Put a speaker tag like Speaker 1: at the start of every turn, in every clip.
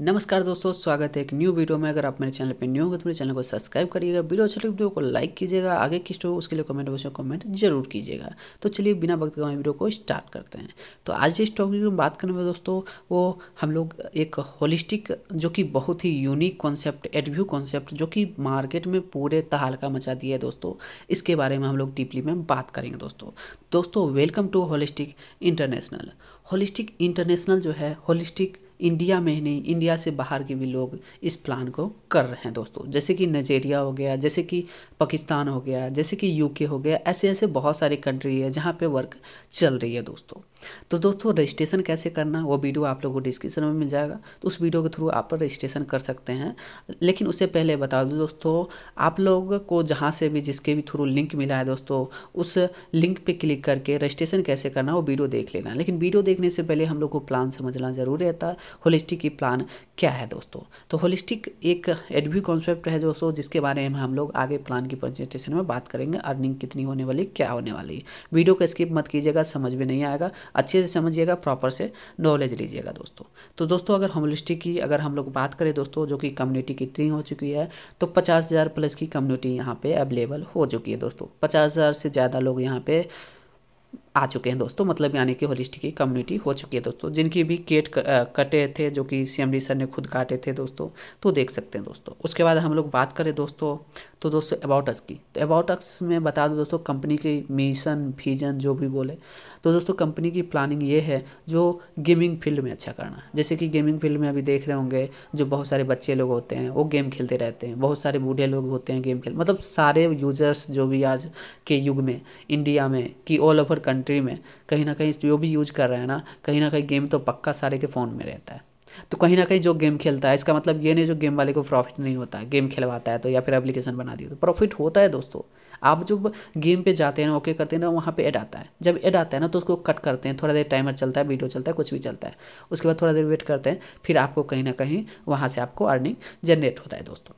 Speaker 1: नमस्कार दोस्तों स्वागत है एक न्यू वीडियो में अगर आप मेरे चैनल पर न्यू होंगे तो मेरे चैनल को सब्सक्राइब करिएगा वीडियो अच्छी लगे वीडियो को लाइक कीजिएगा आगे किस हो उसके लिए कमेंट बॉक्स में कमेंट जरूर कीजिएगा तो चलिए बिना वक्त का वीडियो को स्टार्ट करते हैं तो आज जिस टॉपिक में बात करने में दोस्तों वो हम लोग एक होलिस्टिक जो कि बहुत ही यूनिक कॉन्सेप्ट एडव्यू कॉन्सेप्ट जो कि मार्केट में पूरे का मचा दिया है दोस्तों इसके बारे में हम लोग डीपली में बात करेंगे दोस्तों दोस्तों welcome to holistic international holistic international जो है होलिस्टिक इंडिया में ही नहीं इंडिया से बाहर के भी लोग इस प्लान को कर रहे हैं दोस्तों जैसे कि नाइजेरिया हो गया जैसे कि पाकिस्तान हो गया जैसे कि यूके हो गया ऐसे ऐसे बहुत सारे कंट्री है जहाँ पे वर्क चल रही है दोस्तों तो दोस्तों रजिस्ट्रेशन कैसे करना वो वीडियो आप लोगों को डिस्क्रिप्शन में मिल जाएगा तो उस वीडियो के थ्रू आप रजिस्ट्रेशन कर सकते हैं लेकिन उससे पहले बता दूँ दोस्तों आप लोग को जहाँ से भी जिसके भी थ्रू लिंक मिला है दोस्तों उस लिंक पर क्लिक करके रजिस्ट्रेशन कैसे करना वो वीडियो देख लेना लेकिन वीडियो देखने से पहले हम लोग को प्लान समझना ज़रूर रहता है होलिस्टिक की प्लान क्या है दोस्तों तो होलिस्टिक एक एडव्यू कॉन्सेप्ट है दोस्तों जिसके बारे में हम लोग आगे प्लान की प्रेजेंटेशन में बात करेंगे अर्निंग कितनी होने वाली क्या होने वाली वीडियो को स्किप मत कीजिएगा समझ में नहीं आएगा अच्छे से समझिएगा प्रॉपर से नॉलेज लीजिएगा दोस्तों तो दोस्तों अगर होलिस्टिक की अगर हम लोग बात करें दोस्तों जो कि कम्युनिटी कितनी हो चुकी है तो पचास हज़ार प्लस की कम्युनिटी यहाँ पे अवेलेबल हो चुकी है दोस्तों पचास हज़ार से ज़्यादा लोग यहाँ पे आ चुके हैं दोस्तों मतलब यानी कि होलिस्टिक की कम्युनिटी हो चुकी है दोस्तों जिनकी भी केट कटे थे जो कि सी सर ने खुद काटे थे दोस्तों तो देख सकते हैं दोस्तों उसके बाद हम लोग बात करें दोस्तों तो दोस्तों अबाउट अस की तो अबाउट अस में बता दूँ दोस्तों कंपनी की मिशन विजन जो भी बोले तो दोस्तों कंपनी की प्लानिंग ये है जो गेमिंग फील्ड में अच्छा करना जैसे कि गेमिंग फील्ड में अभी देख रहे होंगे जो बहुत सारे बच्चे लोग होते हैं वो गेम खेलते रहते हैं बहुत सारे बूढ़े लोग होते हैं गेम खेल मतलब सारे यूजर्स जो भी आज के युग में इंडिया में कि ऑल ओवर कंट्री कंट्री में कहीं ना कहीं जो भी यूज कर रहे हैं ना कहीं ना कहीं गेम तो पक्का सारे के फ़ोन में रहता है तो कहीं ना कहीं जो गेम खेलता है इसका मतलब ये नहीं जो गेम वाले को प्रॉफिट नहीं होता है गेम खेलवाता है तो या फिर एप्लीकेशन बना दिया तो प्रॉफिट होता है दोस्तों आप जब गेम पे जाते हैं ओके करते हैं ना वहाँ पे ऐड आता है जब ऐड आता है ना तो उसको कट करते हैं थोड़ा देर टाइमर चलता है वीडियो चलता है कुछ भी चलता है उसके बाद थोड़ा देर वेट करते हैं फिर आपको कहीं ना कहीं वहाँ से आपको अर्निंग जनरेट होता है दोस्तों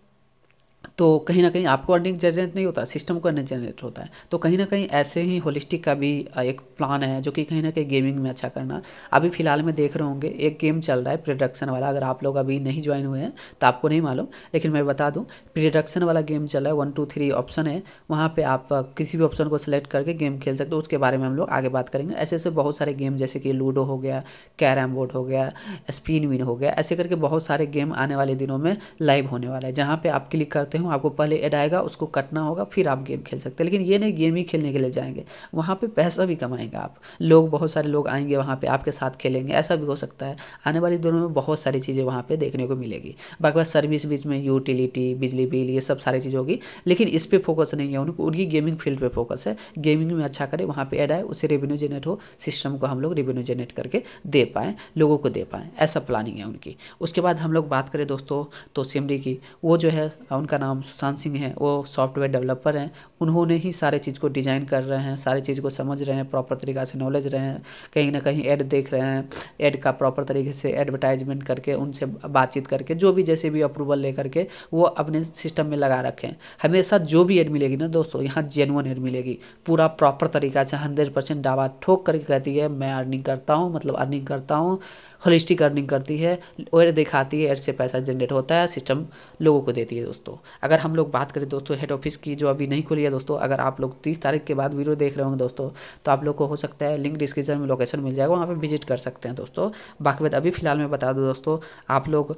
Speaker 1: तो कहीं ना कहीं आपको अर्निंग जनरेट नहीं होता सिस्टम को अर्निंग जनरेट होता है तो कहीं ना कहीं ऐसे ही होलिस्टिक का भी एक प्लान है जो कि कहीं ना कहीं गेमिंग में अच्छा करना अभी फिलहाल में देख रहे होंगे एक गेम चल रहा है प्रोडक्शन वाला अगर आप लोग अभी नहीं ज्वाइन हुए हैं तो आपको नहीं मालूम लेकिन मैं बता दूँ प्रोडक्शन वाला गेम चल रहा है वन टू थ्री ऑप्शन है वहाँ पर आप किसी भी ऑप्शन को सिलेक्ट करके गेम खेल सकते हो उसके बारे में हम लोग आगे बात करेंगे ऐसे ऐसे बहुत सारे गेम जैसे कि लूडो हो गया कैरम बोर्ड हो गया स्पिन विन हो गया ऐसे करके बहुत सारे गेम आने वाले दिनों में लाइव होने वाला है जहाँ पर आप क्लिक करते हो हूँ आपको पहले एड आएगा उसको कटना होगा फिर आप गेम खेल सकते हैं लेकिन ये नहीं गेम ही खेलने के लिए जाएंगे वहाँ पर पैसा भी कमाएंगे आप लोग बहुत सारे लोग आएंगे वहाँ पर आपके साथ खेलेंगे ऐसा भी हो सकता है आने वाली दिनों में बहुत सारी चीज़ें वहाँ पर देखने को मिलेगी बाकी सर्विस बीच में यूटिलिटी बिजली बिल ये सब सारी चीज़ होगी लेकिन इस पर फोकस नहीं है उनको उनकी गेमिंग फील्ड पर फोकस है गेमिंग में अच्छा करें वहाँ पर एड आए उससे रेवेन्यू जनरेट हो सिस्टम को हम लोग रेवेन्यू जनरेट करके दे पाएँ लोगों को दे पाएँ ऐसा प्लानिंग है उनकी उसके बाद हम लोग बात करें दोस्तों तो सिमरी की वो जो है उनका नाम हम सुशांत सिंह हैं वो सॉफ्टवेयर डेवलपर हैं उन्होंने ही सारे चीज़ को डिज़ाइन कर रहे हैं सारे चीज़ को समझ रहे हैं प्रॉपर तरीका से नॉलेज रहे हैं कहीं ना कहीं ऐड देख रहे हैं ऐड का प्रॉपर तरीके से एडवर्टाइजमेंट करके उनसे बातचीत करके जो भी जैसे भी अप्रूवल ले करके वो अपने सिस्टम में लगा रखें हमेशा जो भी एड मिलेगी ना दोस्तों यहाँ जेनुअन एड मिलेगी पूरा प्रॉपर तरीका से हंड्रेड परसेंट दावा ठोक करके कहती है मैं अर्निंग करता हूँ मतलब अर्निंग करता हूँ होलिस्टिक अर्निंग करती है और दिखाती है एड से पैसा जनरेट होता है सिस्टम लोगों को देती है दोस्तों अगर हम लोग बात करें दोस्तों हेड ऑफिस की जो अभी नहीं खुली है दोस्तों अगर आप लोग तीस तारीख के बाद वीडियो देख रहे होंगे दोस्तों तो आप लोग को हो सकता है लिंक डिस्क्रिप्शन में लोकेशन मिल जाएगा वहाँ पर विजिट कर सकते हैं दोस्तों बाकी बात अभी फिलहाल मैं बता दूँ दोस्तों आप लोग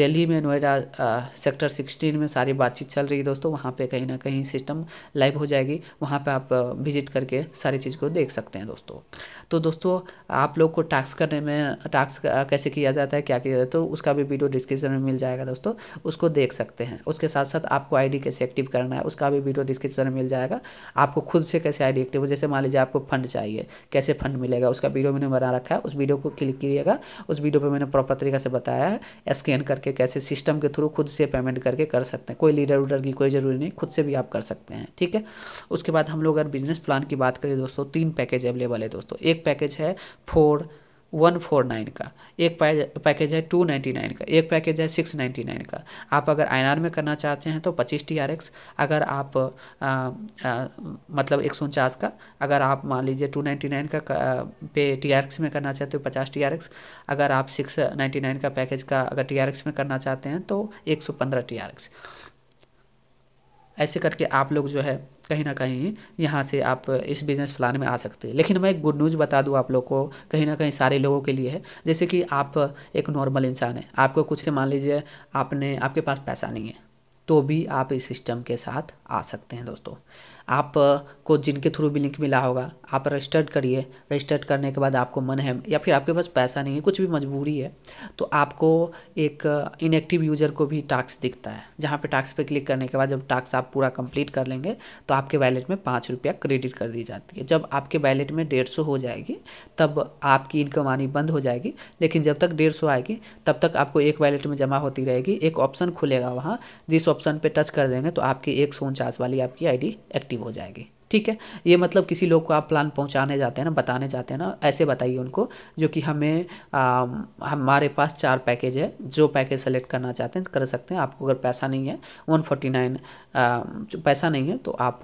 Speaker 1: डेली में नोएडा सेक्टर सिक्सटीन में सारी बातचीत चल रही है दोस्तों वहाँ पर कहीं ना कहीं सिस्टम लाइव हो जाएगी वहाँ पर आप विजिट करके सारी चीज़ को देख सकते हैं दोस्तों तो दोस्तों आप लोग को टास्क करने में टास्क कैसे किया जाता है क्या किया जाता है तो उसका भी वीडियो डिस्क्रिप्शन में मिल जाएगा दोस्तों उसको देख सकते हैं उसके साथ साथ साथ आपको आईडी कैसे एक्टिव करना है उसका भी वीडियो डिस्क्रिप्शन में मिल जाएगा आपको खुद से कैसे आईडी एक्टिव जैसे मान लीजिए आपको फंड चाहिए कैसे फंड मिलेगा उसका वीडियो मैंने बना रखा है उस वीडियो को क्लिक करिएगा उस वीडियो पर मैंने प्रॉपर तरीके से बताया है स्कैन करके कैसे सिस्टम के थ्रू खुद से पेमेंट करके कर सकते हैं कोई लीडर उडर की कोई ज़रूरी नहीं खुद से भी आप कर सकते हैं ठीक है उसके बाद हम लोग अगर बिजनेस प्लान की बात करें दोस्तों तीन पैकेज अवेलेबल है दोस्तों एक पैकेज है फोर वन फोर नाइन का एक पैकेज है टू नाइन्टी नाइन का एक पैकेज है सिक्स नाइन्टी नाइन का आप अगर आई में करना चाहते हैं तो पच्चीस टी आर एक्स अगर आप आ, आ, मतलब एक सौ उनचास का अगर आप मान लीजिए टू नाइन्टी नाइन का पे टी आर एक्स में करना चाहते हो पचास टी आर एक्स अगर आप सिक्स नाइन्टी नाइन का पैकेज का अगर टी आर एक्स में करना चाहते हैं तो एक सौ पंद्रह टी आर एक्स ऐसे करके आप लोग जो है कहीं ना कहीं यहाँ से आप इस बिज़नेस प्लान में आ सकते हैं लेकिन मैं एक गुड न्यूज़ बता दूँ आप लोग को कहीं ना कहीं सारे लोगों के लिए है जैसे कि आप एक नॉर्मल इंसान है आपको कुछ मान लीजिए आपने आपके पास पैसा नहीं है तो भी आप इस सिस्टम के साथ आ सकते हैं दोस्तों आप को जिनके थ्रू भी लिंक मिला होगा आप रजिस्टर्ड करिए रजिस्टर्ड करने के बाद आपको मन है या फिर आपके पास पैसा नहीं है कुछ भी मजबूरी है तो आपको एक इनएक्टिव यूज़र को भी टास्क दिखता है जहाँ पे टास्क पे क्लिक करने के बाद जब टास्क आप पूरा कंप्लीट कर लेंगे तो आपके वैलेट में पाँच रुपया क्रेडिट कर दी जाती है जब आपके वैलेट में डेढ़ सौ हो जाएगी तब आपकी इनकम आनी बंद हो जाएगी लेकिन जब तक डेढ़ सौ आएगी तब तक आपको एक वैलेट में जमा होती रहेगी एक ऑप्शन खुलेगा वहाँ जिस ऑप्शन पे टच कर देंगे तो आपकी एक सौ उनचास वाली आपकी आईडी एक्टिव हो जाएगी ठीक है ये मतलब किसी लोग को आप प्लान पहुंचाने जाते हैं ना बताने जाते हैं ना ऐसे बताइए उनको जो कि हमें आ, हमारे पास चार पैकेज है जो पैकेज सेलेक्ट करना चाहते हैं कर सकते हैं आपको अगर पैसा नहीं है वन फोर्टी नाइन पैसा नहीं है तो आप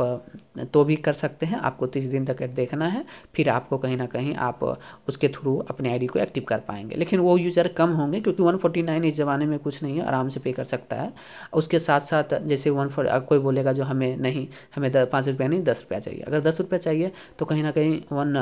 Speaker 1: तो भी कर सकते हैं आपको तीस दिन तक देखना है फिर आपको कहीं ना कहीं आप उसके थ्रू अपने आई को एक्टिव कर पाएंगे लेकिन वो यूज़र कम होंगे क्योंकि वन फोर्टी नाइन इस ज़माने में कुछ नहीं है आराम से पे कर सकता है उसके साथ साथ जैसे वन कोई बोलेगा जो हमें नहीं हमें पाँच रुपया नहीं दस रुपया चाहिए अगर दस रुपये चाहिए तो कहीं ना कहीं वन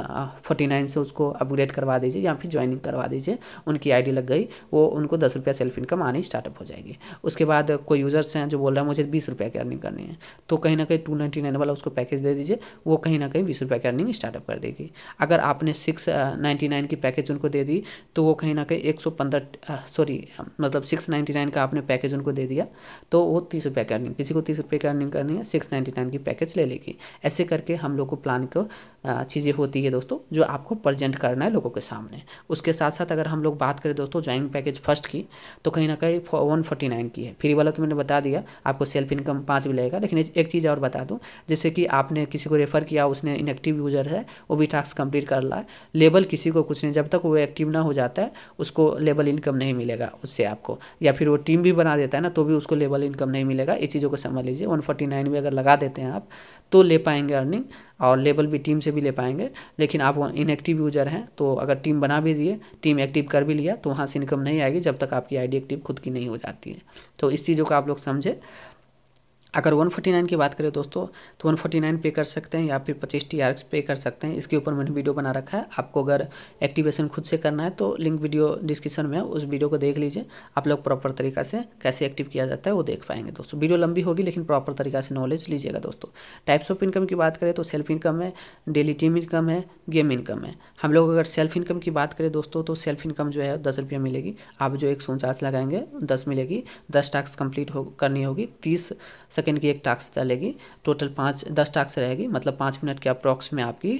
Speaker 1: फोर्टी नाइन से उसको अपग्रेड करवा दीजिए या फिर ज्वाइनिंग करवा दीजिए उनकी आईडी लग गई वो उनको दस रुपया सेल्फ इनकम आनी स्टार्टअप हो जाएगी उसके बाद कोई यूज़र्स हैं जो बोल रहे हैं मुझे बीस रुपया की अर्निंग करनी है तो कहीं ना कहीं टू नाइन्टी नाइन वाला उसको पैकेज दे दीजिए वो कहीं ना कहीं बीस रुपये की अर्निंग स्टार्टअप कर देगी अगर आपने सिक्स नाइन्टी नाइन की पैकेज उनको दे दी तो वो कहीं ना कहीं एक सौ पंद्रह सॉरी uh, um, मतलब सिक्स नाइन्टी नाइन का आपने पैकेज उनको दे दिया तो वो तीस रुपये की अर्निंग किसी को तीस रुपये की अर्निंग करनी है सिक्स नाइन्टी नाइन की पैकेज ले लेगी ऐसे करके हम लोग को प्लान को चीज़ें होती है दोस्तों जो आपको प्रजेंट करना है लोगों के सामने उसके साथ साथ अगर हम लोग बात करें दोस्तों ज्वाइनिंग पैकेज फर्स्ट की तो कहीं ना कहीं वन फोर्टी नाइन की है फ्री वाला तो मैंने बता दिया आपको सेल्फ इनकम पाँच मिलेगा लेकिन एक चीज़ और बता दूँ जैसे कि आपने किसी को रेफ़र किया उसने इनएक्टिव यूज़र है वो भी टास्क कंप्लीट कर रहा है लेबल किसी को कुछ नहीं जब तक वो एक्टिव ना हो जाता है उसको लेबल इनकम नहीं मिलेगा उससे आपको या फिर वो टीम भी बना देता है ना तो भी उसको लेबल इनकम नहीं मिलेगा इस चीज़ों को समझ लीजिए वन फोर्टी नाइन में अगर लगा देते हैं आप तो ले पाएंगे पाएंगे अर्निंग और लेवल भी टीम से भी ले पाएंगे लेकिन आप इनएक्टिव यूजर हैं तो अगर टीम बना भी दिए टीम एक्टिव कर भी लिया तो वहाँ से इनकम नहीं आएगी जब तक आपकी आईडी एक्टिव खुद की नहीं हो जाती है तो इस चीज़ों को आप लोग समझें अगर 149 की बात करें दोस्तों तो 149 पे कर सकते हैं या फिर 25 टी पे कर सकते हैं इसके ऊपर मैंने वीडियो बना रखा है आपको अगर एक्टिवेशन खुद से करना है तो लिंक वीडियो डिस्क्रिप्शन में है उस वीडियो को देख लीजिए आप लोग प्रॉपर तरीका से कैसे एक्टिव किया जाता है वो देख पाएंगे दोस्तों वीडियो लंबी होगी लेकिन प्रॉपर तरीका से नॉलेज लीजिएगा दोस्तों टाइप्स ऑफ इनकम की बात करें तो सेल्फ इनकम है डेली टीम इनकम है गेम इनकम है हम लोग अगर सेल्फ इनकम की बात करें दोस्तों तो सेल्फ इनकम जो है दस रुपया मिलेगी आप जो एक लगाएंगे दस मिलेगी दस टास्क कंप्लीट हो करनी होगी तीस सेकेंड की एक टास्क चलेगी टोटल पाँच दस टास्क रहेगी मतलब पाँच मिनट के अप्रॉक्स में आपकी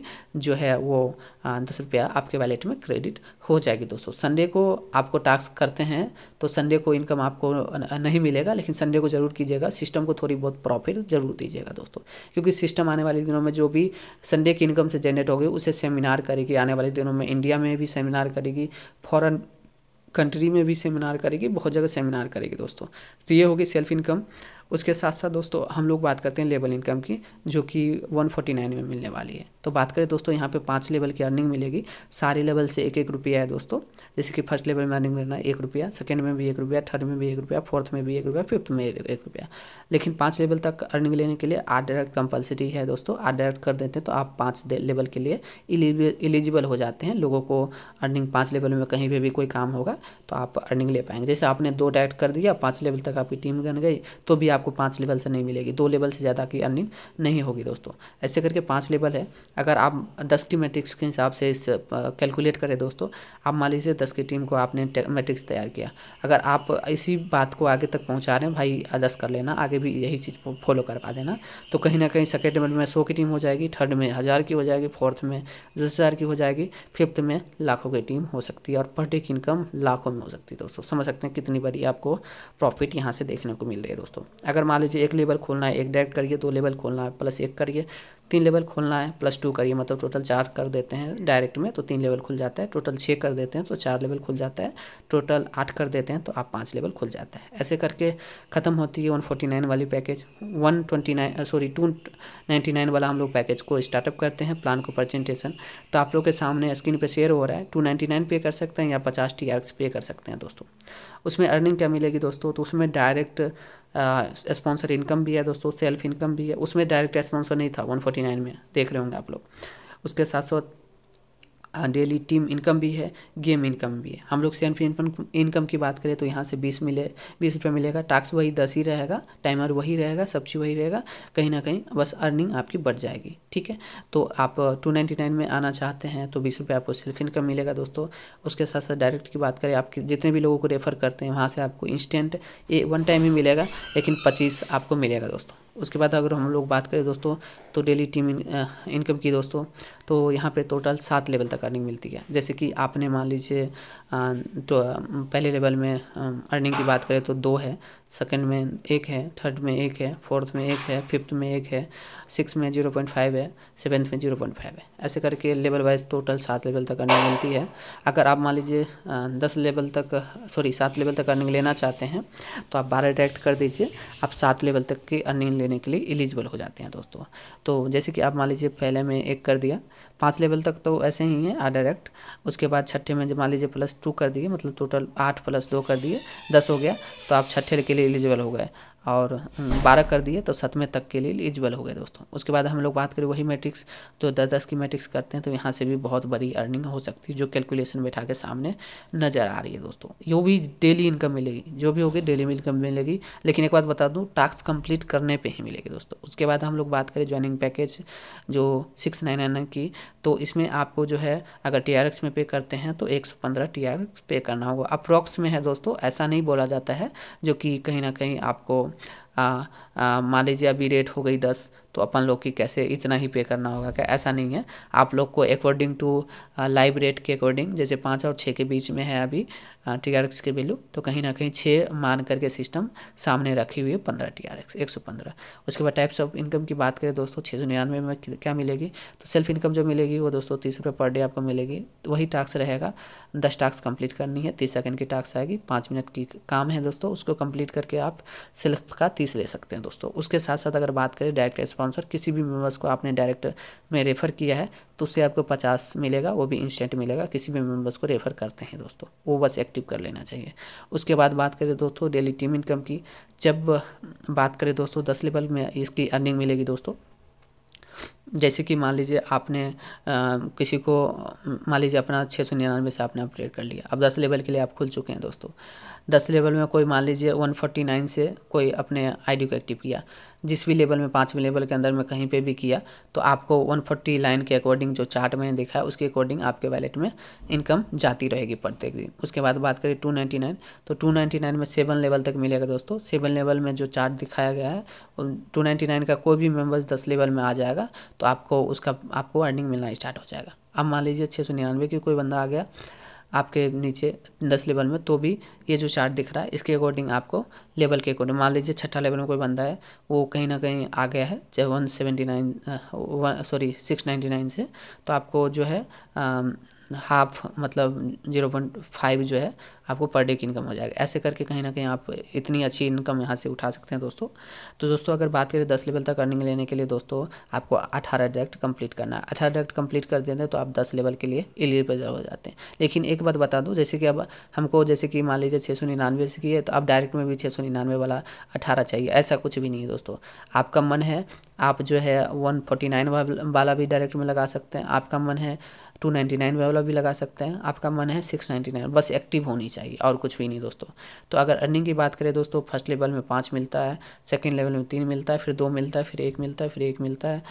Speaker 1: जो है वो दस रुपया आपके वैलेट में क्रेडिट हो जाएगी दोस्तों संडे को आपको टास्क करते हैं तो संडे को इनकम आपको नहीं मिलेगा लेकिन संडे को ज़रूर कीजिएगा सिस्टम को थोड़ी बहुत प्रॉफिट ज़रूर दीजिएगा दोस्तों क्योंकि सिस्टम आने वाले दिनों में जो भी संडे की इनकम से जनरेट होगी उसे सेमिनार करेगी आने वाले दिनों में इंडिया में भी सेमिनार करेगी फॉरन कंट्री में भी सेमिनार करेगी बहुत जगह सेमिनार करेगी दोस्तों तो ये होगी सेल्फ इनकम उसके साथ साथ दोस्तों हम लोग बात करते हैं लेवल इनकम की जो कि 149 में मिलने वाली है तो बात करें दोस्तों यहाँ पे पांच लेवल की अर्निंग मिलेगी सारे लेवल से एक एक रुपया है दोस्तों जैसे कि फर्स्ट लेवल में अर्निंग लेना एक रुपया सेकेंड में भी एक रुपया थर्ड में भी एक रुपया फोर्थ में भी एक रुपया फिफ्थ में एक रुपया लेकिन पाँच लेवल तक अर्निंग लेने के लिए आठ डायरेक्ट कंपलसरी है दोस्तों आठ डायरेक्ट कर देते हैं तो आप पाँच लेवल के लिए एलिजिबल हो जाते हैं लोगों को अर्निंग पाँच लेवल में कहीं पर भी कोई काम होगा तो आप अर्निंग ले पाएंगे जैसे आपने दो डायरेक्ट कर दिया पाँच लेवल तक आपकी टीम बन गई तो भी आप आपको पाँच लेवल से नहीं मिलेगी दो लेवल से ज़्यादा की अर्निंग नहीं होगी दोस्तों ऐसे करके पाँच लेवल है अगर आप दस की मैट्रिक्स के हिसाब से इस कैलकुलेट करें दोस्तों आप मान लीजिए दस की टीम को आपने मैट्रिक्स तैयार किया अगर आप इसी बात को आगे तक पहुँचा रहे हैं भाई दस कर लेना आगे भी यही चीज़ फॉलो कर पा देना तो कहीं ना कहीं सेकेंड में सौ की टीम हो जाएगी थर्ड में हज़ार की हो जाएगी फोर्थ में दस हज़ार की हो जाएगी फिफ्थ में लाखों की टीम हो सकती है और पर डे की इनकम लाखों में हो सकती है दोस्तों समझ सकते हैं कितनी बड़ी आपको प्रॉफिट यहाँ से देखने को मिल रही है दोस्तों अगर मान लीजिए एक लेवल खोलना है एक डायरेक्ट करिए दो लेवल खोलना है प्लस एक करिए तीन लेवल खोलना है प्लस टू करिए मतलब टोटल चार कर देते हैं डायरेक्ट में तो तीन लेवल खुल जाता है टोटल छः कर देते हैं तो चार लेवल खुल जाता है टोटल आठ कर देते हैं तो आप पाँच लेवल खुल जाता है ऐसे करके ख़त्म होती है वन फोर्टी नाइन वाली package one twenty nine sorry two ninety nine वाला हम लोग पैकेज को स्टार्टअप करते हैं प्लान को प्रजेंटेशन तो आप लोग के सामने स्क्रीन पर शेयर हो रहा है टू नाइन्टी नाइन पे कर सकते हैं या पचास टी आर पे कर सकते हैं दोस्तों उसमें अर्निंग क्या मिलेगी दोस्तों तो उसमें डायरेक्ट स्पॉन्सर इनकम भी है दोस्तों सेल्फ इनकम भी है उसमें डायरेक्ट स्पॉन्सर नहीं था वन फोर्टी नाइन में देख रहे होंगे आप लोग उसके साथ साथ डेली टीम इनकम भी है गेम इनकम भी है हम लोग सेम इनकम इनकम की बात करें तो यहाँ से बीस मिले बीस रुपये मिलेगा टैक्स वही दस ही रहेगा टाइमर वही रहेगा सब चीज़ वही रहेगा कहीं ना कहीं बस अर्निंग आपकी बढ़ जाएगी ठीक है तो आप टू नाइन्टी नाइन में आना चाहते हैं तो बीस रुपये आपको सेल्फ इनकम मिलेगा दोस्तों उसके साथ साथ डायरेक्ट की बात करें आप जितने भी लोगों को रेफ़र करते हैं वहाँ से आपको इंस्टेंट ए वन टाइम ही मिलेगा लेकिन पच्चीस आपको मिलेगा दोस्तों उसके बाद अगर हम लोग बात करें दोस्तों तो डेली टीम इनकम की दोस्तों तो यहाँ पे टोटल सात लेवल तक अर्निंग मिलती है जैसे कि आपने मान लीजिए तो पहले लेवल में अर्निंग की बात करें तो दो है सेकेंड में एक है थर्ड में एक है फोर्थ में एक है फिफ्थ में एक है सिक्स में जीरो पॉइंट फाइव है सेवन्थ में जीरो पॉइंट फाइव है ऐसे करके लेवल वाइज टोटल सात लेवल तक अर्निंग मिलती है अगर आप मान लीजिए दस लेवल तक सॉरी सात लेवल तक अर्निंग लेना चाहते हैं तो आप बारह डायरेक्ट कर दीजिए आप सात लेवल तक की अर्निंग लेने के लिए एलिजिबल हो जाते हैं दोस्तों तो जैसे कि आप मान लीजिए पहले में एक कर दिया पाँच लेवल तक तो ऐसे ही हैं आ डायरेक्ट उसके बाद छठे में जब मान लीजिए प्लस टू कर दिए मतलब टोटल आठ प्लस दो कर दिए दस हो गया तो आप छठे के लिए एलिजिबल हो गए और बारह कर दिए तो सतमें तक के लिए एलिजिबल हो गए दोस्तों उसके बाद हम लोग बात करें वही मैट्रिक्स जो दस दस की मैट्रिक्स करते हैं तो यहाँ से भी बहुत बड़ी अर्निंग हो सकती है जो कैलकुलेशन बैठा के सामने नज़र आ रही है दोस्तों यो भी डेली इनकम मिलेगी जो भी होगी डेली इनकम मिलेगी लेकिन एक बात बता दूँ टास्क कंप्लीट करने पर ही मिलेगी दोस्तों उसके बाद हम लोग बात करें ज्वाइनिंग पैकेज जो सिक्स नाइन नाइन की तो इसमें आपको जो है अगर टी में पे करते हैं तो एक सौ पंद्रह पे करना होगा अप्रॉक्स में है दोस्तों ऐसा नहीं बोला जाता है जो कि कहीं ना कहीं आपको मान लीजिए अभी रेट हो गई दस तो अपन लोग की कैसे इतना ही पे करना होगा क्या ऐसा नहीं है आप लोग को अकॉर्डिंग टू लाइव रेट के अकॉर्डिंग जैसे पाँच और छः के बीच में है अभी टी आर एक्स की वैल्यू तो कहीं ना कहीं छः मान करके सिस्टम सामने रखी हुई है पंद्रह टी आर एक्स एक सौ पंद्रह उसके बाद टाइप्स ऑफ इनकम की बात करें दोस्तों छः सौ निन्यानवे में क्या मिलेगी तो सेल्फ इनकम जो मिलेगी वो दोस्तों तीस रुपये पर डे आपको मिलेगी तो वही टास्क रहेगा दस टास्क कंप्लीट करनी है तीस सेकेंड की टास्क आएगी पाँच मिनट की काम है दोस्तों उसको कंप्लीट करके आप सेल्फ का तीस ले सकते हैं दोस्तों उसके साथ साथ अगर बात करें डायरेक्ट स्पॉन्सर किसी भी मेम्बर्स को आपने डायरेक्ट में रेफ़र किया है तो उससे आपको पचास मिलेगा वो भी इंस्टेंट मिलेगा किसी भी मेम्बर्स को रेफ़र करते हैं दोस्तों वो बस एक्टिव कर लेना चाहिए उसके बाद बात करें दोस्तों डेली टीम इनकम की जब बात करें दोस्तों दस लेवल में इसकी अर्निंग मिलेगी दोस्तों जैसे कि मान लीजिए आपने आ, किसी को मान लीजिए अपना छः सौ निन्यानवे से आपने अपडेट कर लिया अब दस लेवल के लिए आप खुल चुके हैं दोस्तों दस लेवल में कोई मान लीजिए वन फोर्टी नाइन से कोई अपने आईडी को एक्टिव किया जिस भी लेवल में पाँचवें लेवल के अंदर में कहीं पे भी किया तो आपको वन फोर्टी लाइन के अकॉर्डिंग जो चार्ट मैंने देखा है उसके अकॉर्डिंग आपके वैलेट में इनकम जाती रहेगी प्रत्येक दिन उसके बाद बात करें टू नाइन्टी नाइन तो टू नाइन्टी नाइन में सेवन लेवल तक मिलेगा दोस्तों सेवन लेवल में जो चार्ट दिखाया गया है टू नाइन्टी नाइन का कोई भी मेम्बर्स दस लेवल में आ जाएगा तो आपको उसका आपको अर्निंग मिलना स्टार्ट हो जाएगा अब मान लीजिए छः सौ निन्यानवे की कोई बंदा आ गया आपके नीचे दस लेवल में तो भी ये जो चार्ट दिख रहा है इसके अकॉर्डिंग आपको लेवल के अकॉर्डिंग मान लीजिए छठा लेवल में कोई बंदा है वो कहीं ना कहीं आ गया है जब one seventy nine sorry six ninety nine से तो आपको जो है आ, um, हाफ मतलब जीरो पॉइंट फाइव जो है आपको पर डे की इनकम हो जाएगा ऐसे करके कहीं ना कहीं आप इतनी अच्छी इनकम यहाँ से उठा सकते हैं दोस्तों तो दोस्तों अगर बात करें दस लेवल तक अर्निंग लेने के लिए दोस्तों आपको अठारह डायरेक्ट कंप्लीट करना है अठारह डायरेक्ट कंप्लीट कर देते हैं तो आप दस लेवल के लिए एलिजिबल हो जाते हैं लेकिन एक बात बता दूँ जैसे कि अब हमको जैसे कि मान लीजिए छः सौ निन्यानवे से की है तो आप डायरेक्ट में भी छः सौ निन्यानवे वाला अठारह चाहिए ऐसा कुछ भी नहीं है दोस्तों आपका मन है आप जो है वन फोर्टी नाइन वाला भी डायरेक्ट में लगा सकते हैं आपका मन है टू नाइन्टी नाइन वाला भी लगा सकते हैं आपका मन है सिक्स नाइन्टी नाइन बस एक्टिव होनी चाहिए और कुछ भी नहीं दोस्तों तो अगर अर्निंग की बात करें दोस्तों फर्स्ट लेवल में पाँच मिलता है सेकेंड लेवल में तीन मिलता है फिर दो मिलता है फिर एक मिलता है फिर एक मिलता है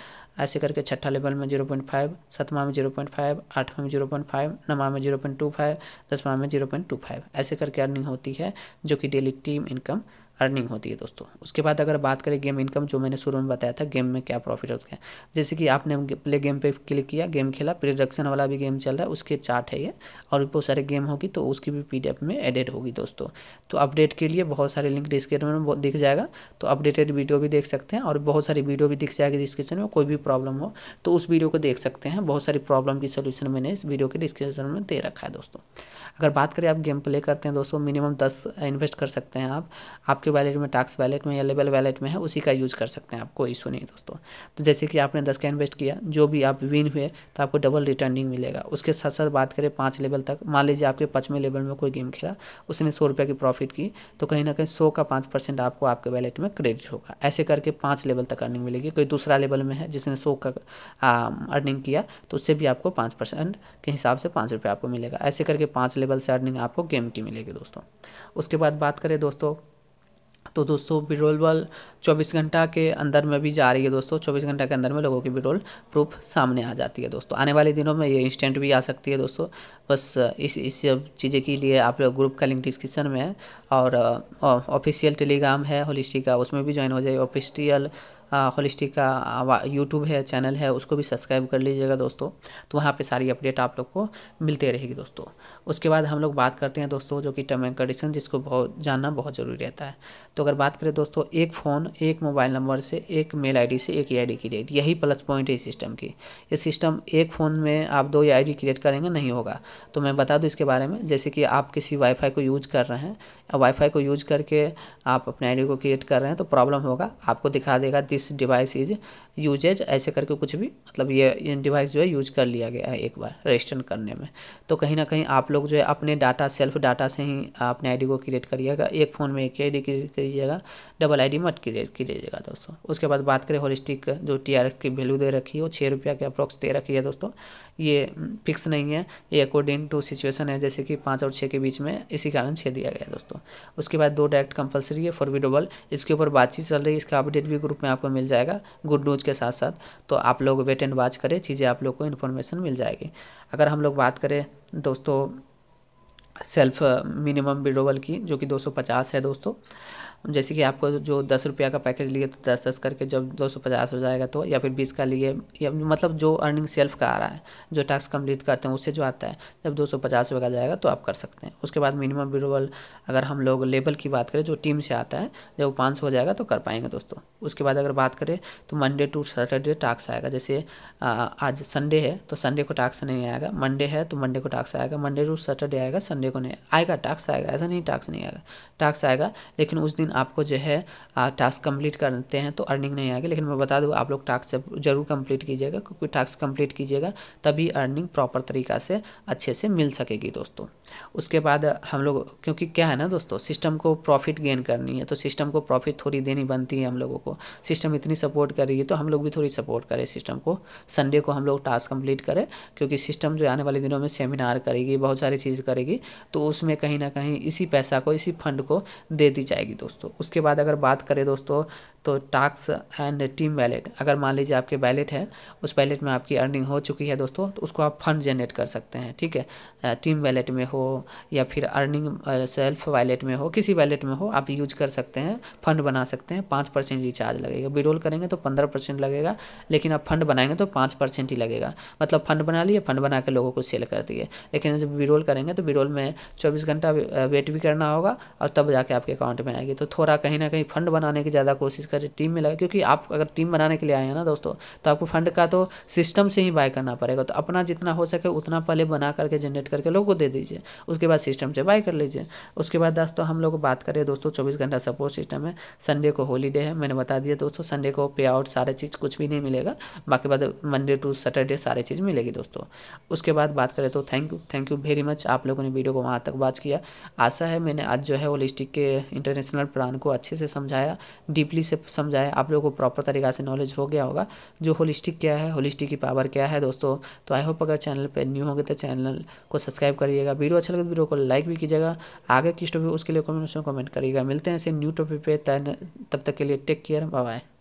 Speaker 1: ऐसे करके छठा लेवल में जीरो पॉइंट फाइव सतवा में जीरो पॉइंट फाइव आठवां में जीरो पॉइंट फाइव नवा में जीरो पॉइंट टू फाइव दसवा में जीरो पॉइंट टू फाइव ऐसे करके अर्निंग होती है जो कि डेली टीम इनकम अर्निंग होती है दोस्तों उसके बाद अगर बात करें गेम इनकम जो मैंने शुरू में बताया था गेम में क्या प्रॉफिट होता है जैसे कि आपने प्ले गेम पे क्लिक किया गेम खेला प्रिडक्शन वाला भी गेम चल रहा है उसके चार्ट है ये और बहुत सारे गेम होगी तो उसकी भी पी में एडिट होगी दोस्तों तो अपडेट के लिए बहुत सारे लिंक डिस्क्रिप्शन में दिख जाएगा तो अपडेटेड वीडियो भी देख सकते हैं और बहुत सारी वीडियो भी दिख जाएगी डिस्क्रिप्शन में कोई भी प्रॉब्लम हो तो उस वीडियो को देख सकते हैं बहुत सारी प्रॉब्लम की सोल्यूशन मैंने इस वीडियो के डिस्क्रिप्शन में दे रखा है दोस्तों अगर बात करें आप गेम प्ले करते हैं दोस्तों मिनिमम दस इन्वेस्ट कर सकते हैं आप आपके आपके वैलेट में टास्क वैलेट में या लेवल वैलेट में है उसी का यूज़ कर सकते हैं आप कोई इशू नहीं दोस्तों तो जैसे कि आपने दस का इन्वेस्ट किया जो भी आप विन हुए तो आपको डबल रिटर्निंग मिलेगा उसके साथ साथ बात करें पाँच लेवल तक मान लीजिए आपके पचवें लेवल में कोई गेम खेला उसने सौ रुपये की प्रॉफिट की तो कहीं ना कहीं सौ का पाँच परसेंट आपको आपके वैलेट में क्रेडिट होगा ऐसे करके पाँच लेवल तक अर्निंग मिलेगी कोई दूसरा लेवल में है जिसने सौ का अर्निंग किया तो उससे भी आपको पाँच परसेंट के हिसाब से पाँच रुपये आपको मिलेगा ऐसे करके पाँच लेवल से अर्निंग आपको गेम की मिलेगी दोस्तों उसके बाद बात करें दोस्तों तो दोस्तों बिरोल बल 24 घंटा के अंदर में भी जा रही है दोस्तों 24 घंटा के अंदर में लोगों की बिरोल प्रूफ सामने आ जाती है दोस्तों आने वाले दिनों में ये इंस्टेंट भी आ सकती है दोस्तों बस इस इस चीज़ें के लिए आप लोग ग्रुप का लिंक डिस्क्रिप्शन में है और ऑफिशियल टेलीग्राम है होलिस्टिक का उसमें भी ज्वाइन हो जाइए ऑफिशियल होलिस्टिक का यूट्यूब है चैनल है उसको भी सब्सक्राइब कर लीजिएगा दोस्तों तो वहाँ पे सारी अपडेट आप लोग को मिलते रहेगी दोस्तों उसके बाद हम लोग बात करते हैं दोस्तों जो कि टर्म एंड कंडीशन जिसको बहुत जानना बहुत ज़रूरी रहता है तो अगर बात करें दोस्तों एक फ़ोन एक मोबाइल नंबर से एक मेल आईडी से एक ई आई क्रिएट यही प्लस पॉइंट है इस सिस्टम की ये सिस्टम एक फ़ोन में आप दो ई आई क्रिएट करेंगे नहीं होगा तो मैं बता दूँ इसके बारे में जैसे कि आप किसी वाईफाई को यूज कर रहे हैं वाईफाई को यूज करके आप अपने आईडी को क्रिएट कर रहे हैं तो प्रॉब्लम होगा आपको दिखा देगा दिस डिवाइस इज यूजेज ऐसे करके कुछ भी मतलब ये डिवाइस जो है यूज कर लिया गया है एक बार रजिस्टर करने में तो कहीं ना कहीं आप लोग जो है अपने डाटा सेल्फ डाटा से ही अपने आईडी को क्रिएट करिएगा एक फ़ोन में एक ही आई क्रिएट करिएगा डबल आई मत क्रिएट कीजिएगा दोस्तों उसके बाद बात करें होलिस्टिक जो टी की वैल्यू दे रखी है वो छः रुपया के अप्रोक्स दे रखी है दोस्तों ये फिक्स नहीं है ये अकॉर्डिंग टू सिचुएसन है जैसे कि पाँच और छः के बीच में इसी कारण छः दिया गया दोस्तों उसके बाद दो डायरेक्ट कंपलसरी है फॉर विडोबल इसके ऊपर बातचीत चल रही है इसका अपडेट भी ग्रुप में आपको मिल जाएगा गुड न्यूज़ के साथ साथ तो आप लोग वेट एंड वॉच करें चीज़ें आप लोग को इन्फॉर्मेशन मिल जाएगी अगर हम लोग बात करें दोस्तों सेल्फ मिनिमम विडोबल की जो कि दो है दोस्तों जैसे कि आपको जो दस रुपया का पैकेज लिए तो दस दस करके जब दो सौ पचास हो जाएगा तो या फिर बीस का लिए या मतलब जो अर्निंग सेल्फ का आ रहा है जो टास्क कंप्लीट करते हैं उससे जो आता है जब दो सौ पचास रुपये का जाएगा तो आप कर सकते हैं उसके बाद मिनिमम विड्रोवल अगर हम लोग लेवल की बात करें जो टीम से आता है जब वो पाँच हो जाएगा तो कर पाएंगे दोस्तों उसके बाद अगर बात करें तो मंडे टू सैटरडे टास्क आएगा जैसे आज संडे है तो संडे को टास्क नहीं आएगा मंडे है तो मंडे को टास्क आएगा मंडे टू सैटरडे आएगा संडे को नहीं आएगा टास्क आएगा ऐसा नहीं टास्क नहीं आएगा टास्क आएगा लेकिन उस दिन दिन आपको जो है टास्क कंप्लीट करते हैं तो अर्निंग नहीं आएगी लेकिन मैं बता दूँ आप लोग टास्क जरूर कंप्लीट कीजिएगा क्योंकि टास्क कंप्लीट कीजिएगा तभी अर्निंग प्रॉपर तरीका से अच्छे से मिल सकेगी दोस्तों उसके बाद हम लोग क्योंकि क्या है ना दोस्तों सिस्टम को प्रॉफिट गेन करनी है तो सिस्टम को प्रॉफिट थोड़ी देनी बनती है हम लोगों को सिस्टम इतनी सपोर्ट कर रही है तो हम लोग भी थोड़ी सपोर्ट करें सिस्टम को संडे को हम लोग टास्क कंप्लीट करें क्योंकि सिस्टम जो आने वाले दिनों में सेमिनार करेगी बहुत सारी चीज़ करेगी तो उसमें कहीं ना कहीं इसी पैसा को इसी फंड को दे दी जाएगी दोस्तों दोस्तों उसके बाद अगर बात करें दोस्तों तो टास्क एंड टीम वैलेट अगर मान लीजिए आपके वैलेट है उस वैलेट में आपकी अर्निंग हो चुकी है दोस्तों तो उसको आप फंड जनरेट कर सकते हैं ठीक है टीम वैलेट में हो या फिर अर्निंग सेल्फ वैलेट में हो किसी वैलेट में हो आप यूज कर सकते हैं फंड बना सकते हैं पाँच परसेंट रिचार्ज लगेगा विड्रोल करेंगे तो पंद्रह परसेंट लगेगा लेकिन आप फंड बनाएंगे तो पाँच परसेंट ही लगेगा मतलब फंड बना लिए फंड बना के लोगों को सेल कर दिए लेकिन जब विड्रोल करेंगे तो विड्रोल में चौबीस घंटा वेट भी करना होगा और तब जाके आपके अकाउंट में आएगी तो थोड़ा कहीं ना कहीं फंड बनाने की ज़्यादा कोशिश करें टीम में लगा क्योंकि आप अगर टीम बनाने के लिए आए हैं ना दोस्तों तो आपको फंड का तो सिस्टम से ही बाय करना पड़ेगा तो अपना जितना हो सके उतना पहले बना करके जनरेट करके लोगों को दे दीजिए उसके बाद सिस्टम से बाय कर लीजिए उसके बाद दोस्तों हम लोग बात करें दोस्तों चौबीस घंटा सपोर्ट सिस्टम है संडे को हॉलीडे है मैंने बता दिया दोस्तों संडे को पे आउट सारे चीज़ कुछ भी नहीं मिलेगा बाकी बाद मंडे टू सैटरडे सारे चीज़ मिलेगी दोस्तों उसके बाद बात करें तो thank you thank you very much आप लोगों ने वीडियो को वहाँ तक वॉच किया आशा है मैंने आज जो है होलिस्टिक के इंटरनेशनल प्लान को अच्छे से समझाया डीपली से समझाए आप लोगों को प्रॉपर तरीका से नॉलेज हो गया होगा जो होलिस्टिक क्या है होलिस्टिक की पावर क्या है दोस्तों तो आई होप अगर चैनल पर न्यू होंगे तो चैनल को सब्सक्राइब करिएगा वीडियो अच्छा लगे तो वीडियो को लाइक भी कीजिएगा आगे किस टॉपिक उसके लिए कमेंट में कमेंट करिएगा मिलते हैं ऐसे न्यू टॉपिक पर तब तक के लिए टेक केयर बाय